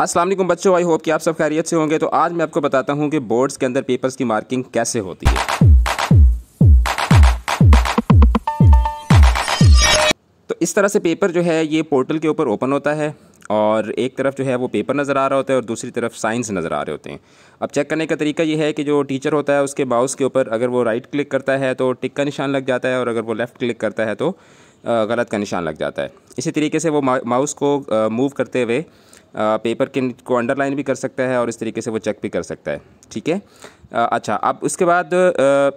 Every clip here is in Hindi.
असलम बच्चों आई होप कि आप सब खैरियत से होंगे तो आज मैं आपको बताता हूँ कि बोर्ड्स के अंदर पेपर्स की मार्किंग कैसे होती है तो इस तरह से पेपर जो है ये पोर्टल के ऊपर ओपन होता है और एक तरफ जो है वो पेपर नज़र आ रहा होता है और दूसरी तरफ साइंस नज़र आ रहे होते हैं अब चेक करने का तरीका ये है कि जो टीचर होता है उसके माउस के ऊपर अगर वो राइट क्लिक करता है तो टिक का निशान लग जाता है और अगर वो लेफ़्ट क्लिक करता है तो गलत का निशान लग जाता है इसी तरीके से वो माउस को मूव करते हुए पेपर के को अंडरलाइन भी कर सकता है और इस तरीके से वो चेक भी कर सकता है ठीक है अच्छा अब उसके बाद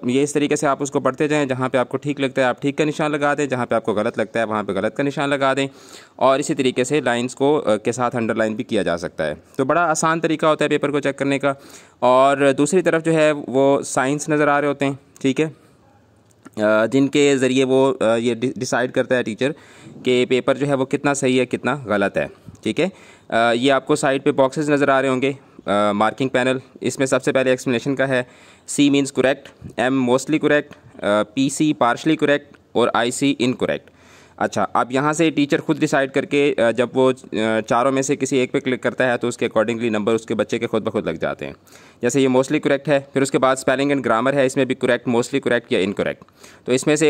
ये इस तरीके से आप उसको पढ़ते जाएं जहाँ पे आपको ठीक लगता है आप ठीक का निशान लगा दें जहाँ पे आपको गलत लगता है वहाँ पे गलत का निशान लगा दें और इसी तरीके से लाइंस को के साथ अंडरलाइन भी किया जा सकता है तो बड़ा आसान तरीका होता है पेपर को चेक करने का और दूसरी तरफ जो है वो साइंस नज़र आ रहे होते हैं ठीक है जिनके ज़रिए वो ये डिसाइड करता है टीचर कि पेपर जो है वो कितना सही है कितना गलत है ठीक है ये आपको साइड पे बॉक्सेस नज़र आ रहे होंगे मार्किंग पैनल इसमें सबसे पहले एक्सप्लेनेशन का है C means correct M mostly correct P C partially correct और आई सी इनकोरेक्ट अच्छा अब यहाँ से टीचर खुद डिसाइड करके जब वो चारों में से किसी एक पे क्लिक करता है तो उसके अकॉर्डिंगली नंबर उसके बच्चे के खुद ब खुद लग जाते हैं जैसे ये मोस्टली करेक्ट है फिर उसके बाद स्पेलिंग एंड ग्रामर है इसमें भी करेक्ट मोस्टली करेक्ट या इनकरेक्ट तो इसमें से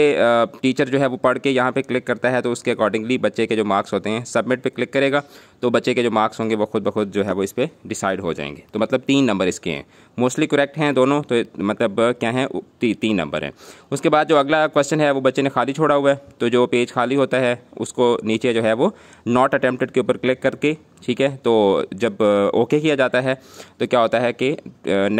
टीचर जो है वो पढ़ के यहाँ पर क्लिक करता है तो उसके अकॉर्डिंगली बच्चे के जो मार्क्स होते हैं सबमिट पर क्लिक करेगा तो बच्चे के जो मार्क्स होंगे वो खुद ब खुद जो है वो इस पर डिसाइड हो जाएंगे तो मतलब तीन नंबर इसके हैं मोस्टली करेक्ट हैं दोनों तो मतलब क्या हैं ती, तीन नंबर हैं उसके बाद जो अगला क्वेश्चन है वो बच्चे ने खाली छोड़ा हुआ है तो जो पेज खाली होता है उसको नीचे जो है वो नॉट अटैम्प्टड के ऊपर क्लिक करके ठीक है तो जब ओके किया जाता है तो क्या होता है कि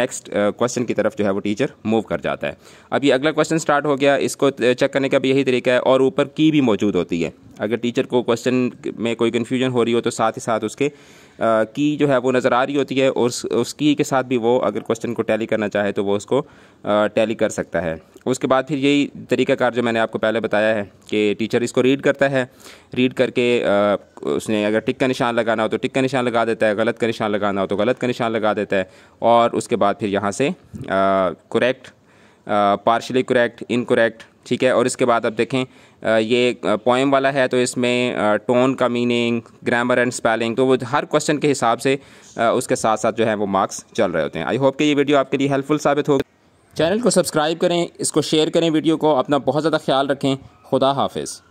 नेक्स्ट क्वेश्चन की तरफ जो है वो टीचर मूव कर जाता है अब ये अगला क्वेश्चन स्टार्ट हो गया इसको चेक करने का भी यही तरीका है और ऊपर की भी मौजूद होती है अगर टीचर को क्वेश्चन में कोई कन्फ्यूजन हो रही हो तो साथ ही साथ उसके की जो है वो नज़र आ रही होती है और उस, की के साथ भी वो अगर क्वेश्चन को टैली करना चाहे तो वो उसको टैली कर सकता है उसके बाद फिर यही तरीकाकार जो मैंने आपको पहले बताया है कि टीचर इसको रीड करता है रीड करके आ, उसने अगर टिक का निशान लगाना हो तो टिक का निशान लगा देता है गलत का निशान लगाना हो तो गलत का निशान लगा देता है और उसके बाद फिर यहाँ से करेक्ट पार्शली करेक्ट इनकोरेक्ट ठीक है और इसके बाद आप देखें ये पोएम वाला है तो इसमें टोन का मीनिंग ग्रामर एंड स्पेलिंग तो वो हर क्वेश्चन के हिसाब से उसके साथ साथ जो है वो मार्क्स चल रहे होते हैं आई होप कि ये वीडियो आपके लिए हेल्पफुल साबित हो चैनल को सब्सक्राइब करें इसको शेयर करें वीडियो को अपना बहुत ज़्यादा ख्याल रखें खुदा हाफिज़